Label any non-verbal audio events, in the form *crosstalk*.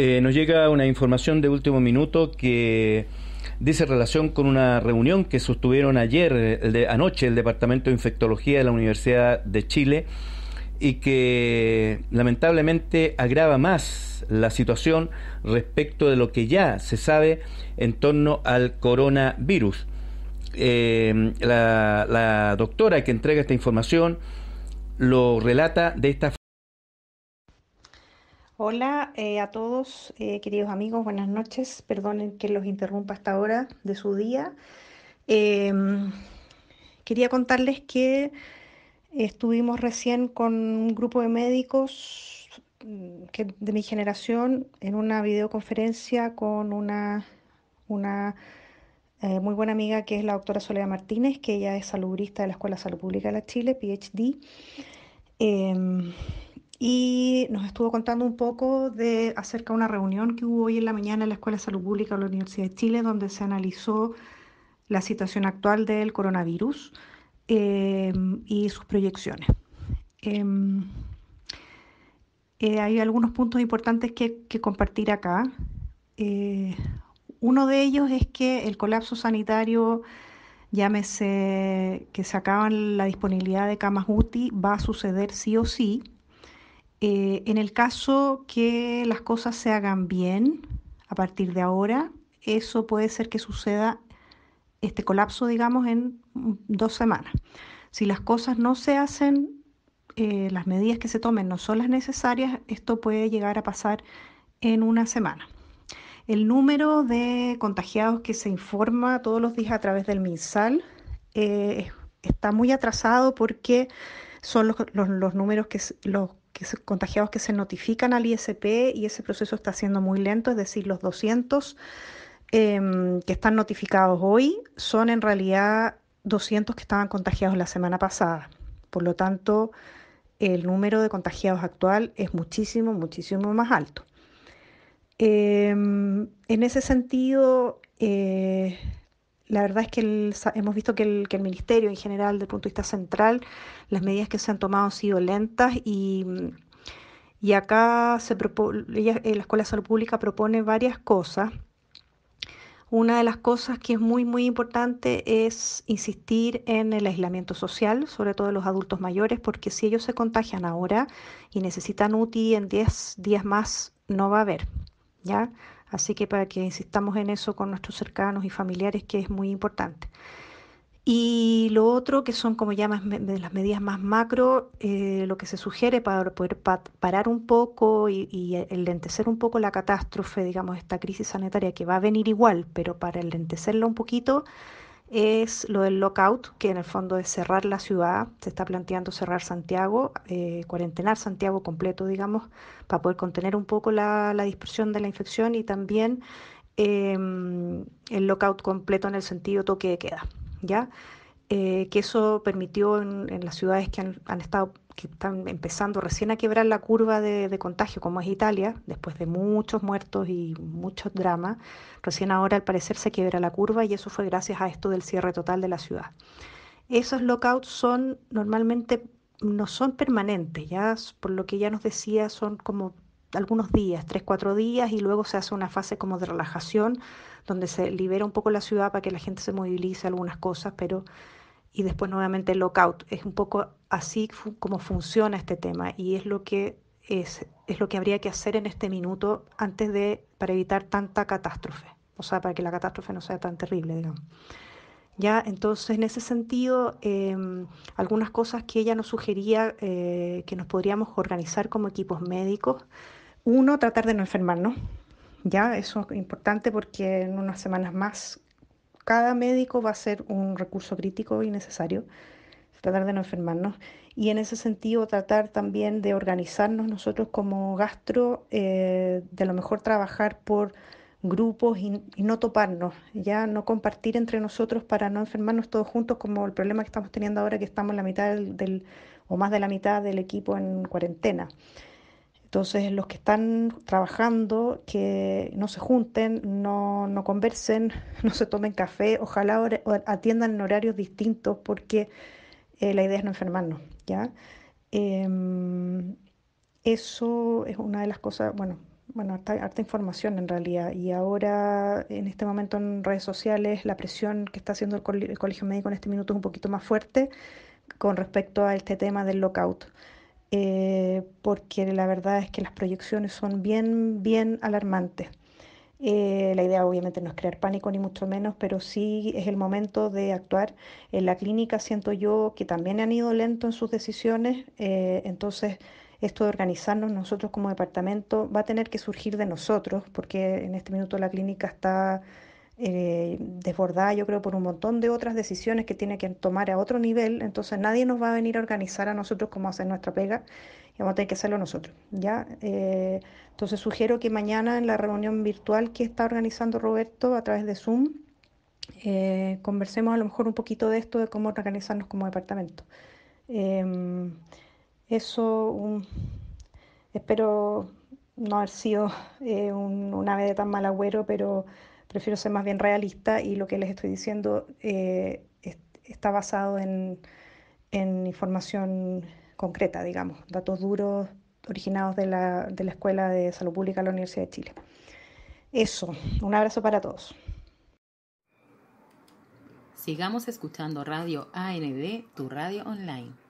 Eh, nos llega una información de último minuto que dice relación con una reunión que sostuvieron ayer, de, anoche, el Departamento de Infectología de la Universidad de Chile y que lamentablemente agrava más la situación respecto de lo que ya se sabe en torno al coronavirus. Eh, la, doctora que entrega esta información lo relata de esta forma. Hola eh, a todos, eh, queridos amigos, buenas noches. Perdonen que los interrumpa hasta ahora de su día. Em, quería contarles que estuvimos recién con un grupo de médicos mm, de mi generación en una videoconferencia con una, una eh, muy buena amiga que es la doctora Soledad Martínez, que ella es salubrista de la Escuela de Salud Pública de la Chile, PhD em, y nos estuvo contando un poco de acerca de una reunión que hubo hoy en la mañana en la Escuela de Salud Pública de la Universidad de Chile, donde se analizó la situación actual del coronavirus eh, y sus proyecciones. Em, eh, hay algunos puntos importantes que, compartir acá. Eh, uno de ellos es que el colapso sanitario, llámese que se acaba la disponibilidad de camas UTI, va a suceder sí o sí eh, en el caso que las cosas se hagan bien a partir de ahora, eso puede ser que suceda este colapso, digamos, en dos semanas. Si las cosas no se hacen, eh, las medidas que se tomen no son las necesarias, esto puede llegar a pasar en una semana. El número de contagiados que se informa todos los días a través del MinSal eh, está muy atrasado porque son los, números que los contagiados que se notifican al ISP y ese proceso está siendo muy lento, es decir, los 200 em, que están notificados hoy son en realidad 200 que estaban contagiados la semana pasada. Por lo tanto, el número de contagiados actual es muchísimo, muchísimo más alto. Em, en ese sentido, eh, la verdad es que hemos visto que el, Ministerio en general, desde el punto de vista central, las medidas que se han tomado han sido lentas y, mm, acá se eh, la Escuela de Salud Pública propone varias cosas. Una de las cosas que es muy, muy importante es insistir en el aislamiento social, sobre todo de los adultos mayores, porque si ellos se contagian ahora y necesitan UTI en 10 días más, no va a haber, ¿ya?, Así que para que insistamos en eso con nuestros cercanos y familiares, que es muy importante. Y lo otro, que son como ya las medidas más macro, eh, lo que se sugiere para poder parar un poco y, y enlentecer un poco la catástrofe, digamos, esta crisis sanitaria que va a venir igual, pero para enlentecerla un poquito, es lo del lockout, que en el fondo es cerrar la ciudad, se está planteando cerrar Santiago, eh, cuarentenar Santiago completo, digamos, para poder contener un poco la, la dispersión de la infección y también em, el lockout completo en el sentido toque de queda, ¿ya? Eh, que eso permitió en, las ciudades que han, estado que están empezando recién a quebrar la curva de, contagio, como es Italia, después de muchos muertos y muchos dramas, recién ahora al parecer se quiebra la curva y eso fue gracias a esto del cierre total de la ciudad. Esos lockouts son normalmente, no son permanentes, ya por lo que ya nos decía, son como algunos días, tres, cuatro días, y luego se hace una fase como de relajación, donde se libera un poco la ciudad para que la gente se movilice, algunas cosas, pero y después nuevamente el lockout. Es un poco así como funciona este tema y es lo que es, es lo que habría que hacer en este minuto antes de para evitar tanta catástrofe, o sea, para que la catástrofe no sea tan terrible, digamos. Ya, entonces, en ese sentido, em, algunas cosas que ella nos sugería eh, que nos podríamos organizar como equipos médicos, uno, tratar de no enfermarnos. Ya, eso es importante porque en unas semanas más cada médico va a ser un recurso crítico y necesario. Tratar de no enfermarnos. Y en ese sentido, tratar también de organizarnos nosotros como gastro, eh, de lo mejor trabajar por grupos y, no toparnos, ya no compartir entre nosotros para no enfermarnos todos juntos, como el problema que estamos teniendo ahora, que estamos la mitad del o más de la mitad del equipo en cuarentena. Entonces, los que están trabajando, que no se junten, no, no conversen, *laughs* no se tomen café, ojalá atiendan en horarios distintos porque eh, la idea es no enfermarnos, ¿ya? Em, eso es una de las cosas, bueno, bueno, harta, información en realidad. Y ahora, en este momento en redes sociales, la presión que está haciendo el Colegio Médico en este minuto es un poquito más fuerte con respecto a este tema del lockout. Eh, porque la verdad es que las proyecciones son bien, bien alarmantes. Eh, la idea obviamente no es crear pánico ni mucho menos, pero sí es el momento de actuar. En la clínica siento yo que también han ido lento en sus decisiones, eh, entonces esto de organizarnos nosotros como departamento va a tener que surgir de nosotros, porque en este minuto la clínica está eh, desbordada, yo creo, por un montón de otras decisiones que tiene que tomar a otro nivel, entonces nadie nos va a venir a organizar a nosotros cómo hacer nuestra pega y vamos a tener que hacerlo nosotros, ¿ya? Eh, entonces sugiero que mañana en la reunión virtual que está organizando Roberto a través de Zoom, eh, conversemos a lo mejor un poquito de esto, de cómo organizarnos como departamento. Em, eso espero no haber sido un, un ave de tan mal agüero, pero prefiero ser más bien realista y lo que les estoy diciendo eh, está basado en, información concreta, digamos, datos duros originados de la, de la Escuela de Salud Pública de la Universidad de Chile. Eso, un abrazo para todos. Sigamos escuchando Radio AND, tu radio online.